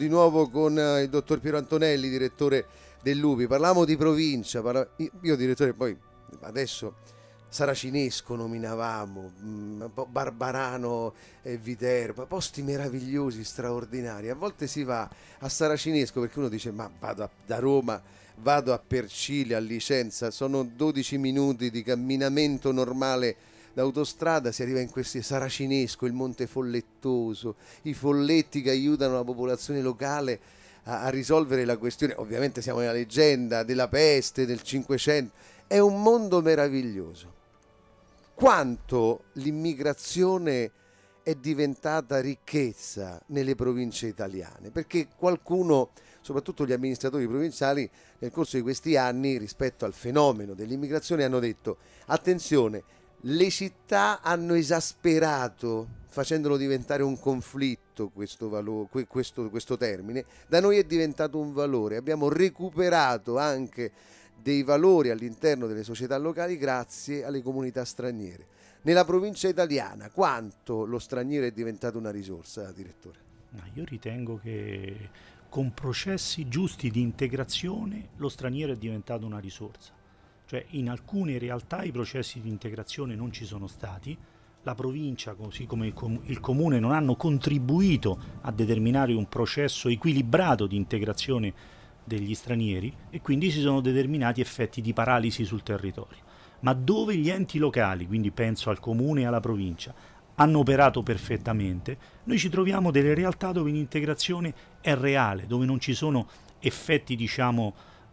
Di nuovo con eh, il dottor Piero Antonelli, direttore del Lupi. Parliamo di provincia, parla... io direttore poi adesso Saracinesco nominavamo, mm, Barbarano e Viterbo, posti meravigliosi, straordinari. A volte si va a Saracinesco perché uno dice ma vado a, da Roma, vado a Percile, a Licenza, sono 12 minuti di camminamento normale d'autostrada si arriva in questi Saracinesco, il Monte Follettoso, i folletti che aiutano la popolazione locale a, a risolvere la questione. Ovviamente siamo nella leggenda della peste del Cinquecento. È un mondo meraviglioso. Quanto l'immigrazione è diventata ricchezza nelle province italiane, perché qualcuno, soprattutto gli amministratori provinciali, nel corso di questi anni rispetto al fenomeno dell'immigrazione hanno detto attenzione, le città hanno esasperato facendolo diventare un conflitto questo, valo, questo, questo, termine, da noi è diventato un valore, abbiamo recuperato anche dei valori all'interno delle società locali grazie alle comunità straniere. Nella provincia italiana quanto lo straniero è diventato una risorsa, direttore? No, io ritengo che con processi giusti di integrazione lo straniero è diventato una risorsa cioè in alcune realtà i processi di integrazione non ci sono stati, la provincia così come il, comune non hanno contribuito a determinare un processo equilibrato di integrazione degli stranieri e quindi si sono determinati effetti di paralisi sul territorio. Ma dove gli enti locali, quindi penso al comune e alla provincia, hanno operato perfettamente, noi ci troviamo delle realtà dove l'integrazione è reale, dove non ci sono effetti diciamo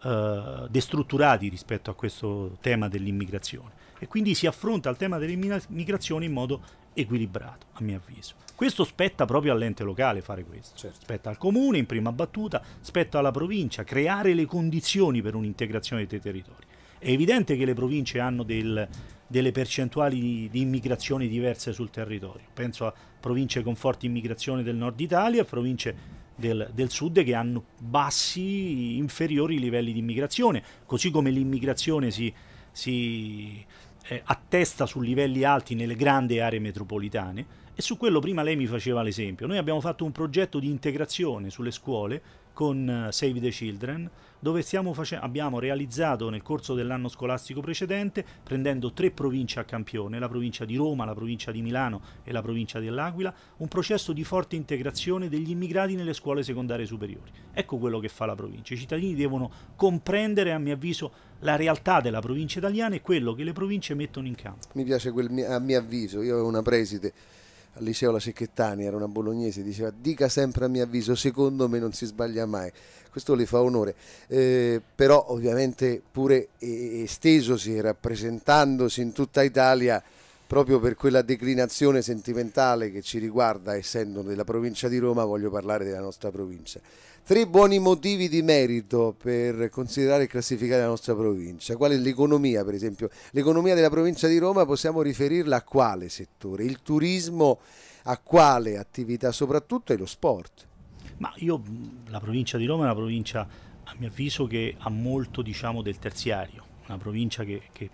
eh, destrutturati rispetto a questo tema dell'immigrazione e quindi si affronta il tema dell'immigrazione in modo equilibrato, a mio avviso. Questo spetta proprio all'ente locale fare questo, certo. spetta al comune in prima battuta, spetta alla provincia creare le condizioni per un'integrazione dei territori. È evidente che le province hanno del, delle percentuali di, di, immigrazione diverse sul territorio. Penso a province con forte immigrazione del nord Italia e province del, del sud che hanno bassi, inferiori livelli di immigrazione, così come l'immigrazione si, si eh, attesta su livelli alti nelle grandi aree metropolitane e su quello prima lei mi faceva l'esempio. Noi abbiamo fatto un progetto di integrazione sulle scuole con eh, Save the Children, dove abbiamo realizzato nel corso dell'anno scolastico precedente, prendendo tre province a campione, la provincia di Roma, la provincia di Milano e la provincia dell'Aquila, un processo di forte integrazione degli immigrati nelle scuole secondarie superiori. Ecco quello che fa la provincia. I cittadini devono comprendere, a mio avviso, la realtà della provincia italiana e quello che le province mettono in campo. Mi piace quel a mio avviso, io ho una preside al liceo La Cecchettani, era una bolognese, diceva dica sempre a mio avviso, secondo me non si sbaglia mai. Questo le fa onore, eh, però ovviamente pure eh, estesosi, rappresentandosi in tutta Italia, proprio per quella declinazione sentimentale che ci riguarda, essendo della provincia di Roma, voglio parlare della nostra provincia. Tre buoni motivi di merito per considerare e classificare la nostra provincia. Qual è l'economia, per esempio? L'economia della provincia di Roma possiamo riferirla a quale settore? Il turismo a quale attività? Soprattutto è lo sport. Ma io, la provincia di Roma è una provincia, a mio avviso, che ha molto diciamo, del terziario una provincia che, che,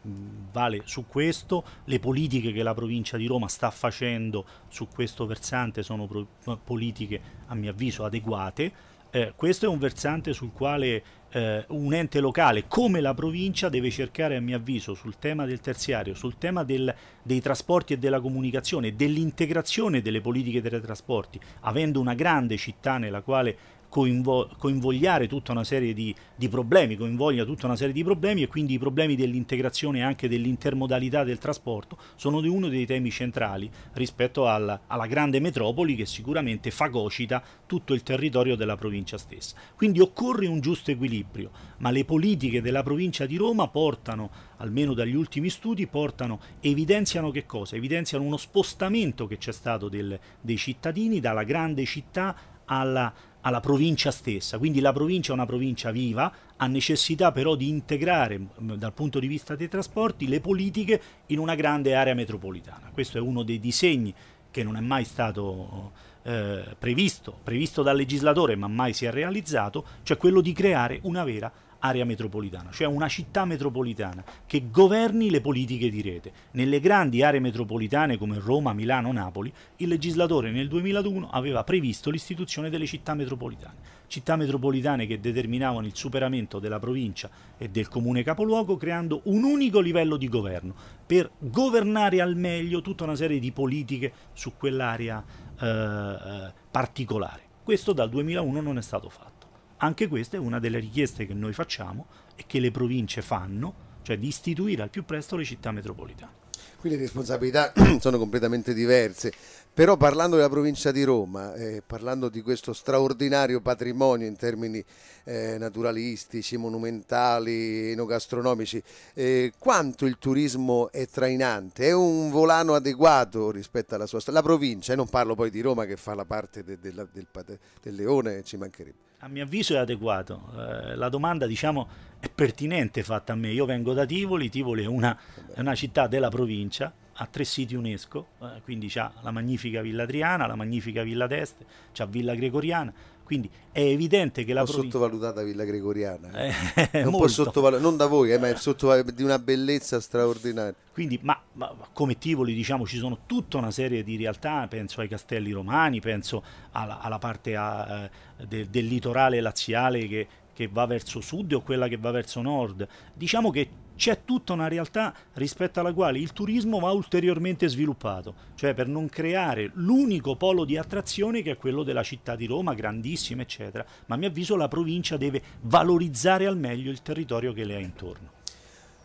vale su questo, le politiche che la provincia di Roma sta facendo su questo versante sono pro- politiche a mio avviso adeguate, eh, questo è un versante sul quale eh, un ente locale come la provincia deve cercare, a mio avviso, sul tema del terziario, sul tema del, dei trasporti e della comunicazione, dell'integrazione delle politiche dei trasporti, avendo una grande città nella quale coinvo coinvogliare tutta una serie di, di, problemi, coinvoglia tutta una serie di problemi e quindi i problemi dell'integrazione e anche dell'intermodalità del trasporto sono uno dei temi centrali rispetto al, alla grande metropoli che sicuramente fagocita tutto il territorio della provincia stessa. Quindi occorre un giusto equilibrio equilibrio, ma le politiche della provincia di Roma portano, almeno dagli ultimi studi, portano, evidenziano che cosa? Evidenziano uno spostamento che c'è stato del, dei cittadini dalla grande città alla, alla provincia stessa. Quindi la provincia è una provincia viva, ha necessità però di integrare mm, dal punto di vista dei trasporti le politiche in una grande area metropolitana. Questo è uno dei disegni che non è mai stato eh, previsto, previsto dal legislatore ma mai si è realizzato, cioè quello di creare una vera area metropolitana, cioè una città metropolitana che governi le politiche di rete. Nelle grandi aree metropolitane come Roma, Milano, Napoli, il legislatore nel 2001 aveva previsto l'istituzione delle città metropolitane, città metropolitane che determinavano il superamento della provincia e del comune capoluogo creando un unico livello di governo per governare al meglio tutta una serie di politiche su quell'area metropolitana. Eh, eh, particolare. Questo dal 2001 non è stato fatto. Anche questa è una delle richieste che noi facciamo e che le province fanno, cioè di istituire al più presto le città metropolitane qui le responsabilità sono completamente diverse. Però parlando della provincia di Roma, eh, parlando di questo straordinario patrimonio in termini eh, naturalistici, monumentali, enogastronomici, eh, quanto il turismo è trainante? È un volano adeguato rispetto alla sua storia? La provincia, e non parlo poi di Roma che fa la parte de, de, del, del, del leone, ci mancherebbe a mio avviso è adeguato. Eh, la domanda diciamo, è pertinente fatta a me. Io vengo da Tivoli, Tivoli è una, è una città della provincia, ha tre siti UNESCO, eh, quindi ha la magnifica Villa Triana, la magnifica Villa d'Este, c'ha Villa Gregoriana, quindi è evidente che la provincia... sottovalutata Villa Gregoriana, eh? eh, non, sottovalu- non da voi, eh, ma è sottoval- di una bellezza straordinaria. Quindi, ma, ma, come Tivoli diciamo, ci sono tutta una serie di realtà, penso ai castelli romani, penso alla, alla parte a, eh, de, del litorale laziale che, che va verso sud o quella che va verso nord. Diciamo che c'è tutta una realtà rispetto alla quale il turismo va ulteriormente sviluppato, cioè per non creare l'unico polo di attrazione che è quello della città di Roma, grandissima, eccetera, ma a mio avviso la provincia deve valorizzare al meglio il territorio che le ha intorno.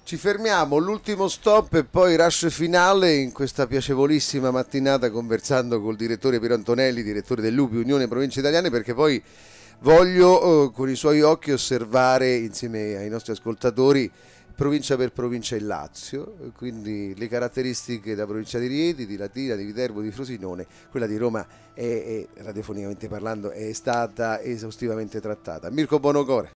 Ci fermiamo, l'ultimo stop e poi rush finale in questa piacevolissima mattinata conversando col direttore Piero Antonelli, direttore dell'UPI Unione Province Italiane, perché poi voglio eh, con i suoi occhi osservare insieme ai nostri ascoltatori provincia per provincia il Lazio, quindi le caratteristiche della provincia di Rieti, di Latina, di Viterbo, di Frosinone, quella di Roma è, è radiofonicamente parlando è stata esaustivamente trattata. Mirko Bonocore.